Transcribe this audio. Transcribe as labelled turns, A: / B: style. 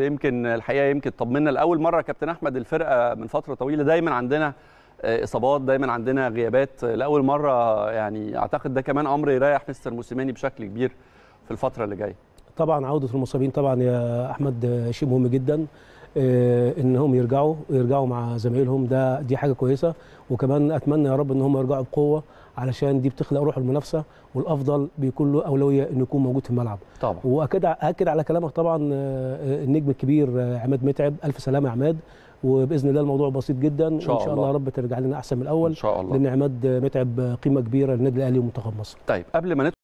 A: يمكن الحقيقه يمكن طمنا لاول مره كابتن احمد الفرقه من فتره طويله دايما عندنا آه، اصابات دايما عندنا غيابات لاول مره يعني اعتقد ده كمان امر يريح مستر موسيماني بشكل كبير في الفتره اللي جايه
B: طبعا عوده المصابين طبعا يا احمد آه، شيء مهم جدا آه، انهم يرجعوا يرجعوا مع زمايلهم ده دي حاجه كويسه وكمان اتمنى يا رب ان هم يرجعوا بقوه علشان دي بتخلق روح المنافسه والافضل بيكون له اولويه انه يكون موجود في الملعب طبعا واكد اكد على كلامك طبعا آه، آه، النجم الكبير عماد متعب الف سلامه يا عماد وباذن الله الموضوع بسيط جدا ان شاء, إن شاء الله. الله يا رب ترجع
C: لنا احسن من الاول ان شاء الله لان عماد متعب قيمه كبيره للنادي الاهلي ومنتخب مصر
D: طيب قبل ما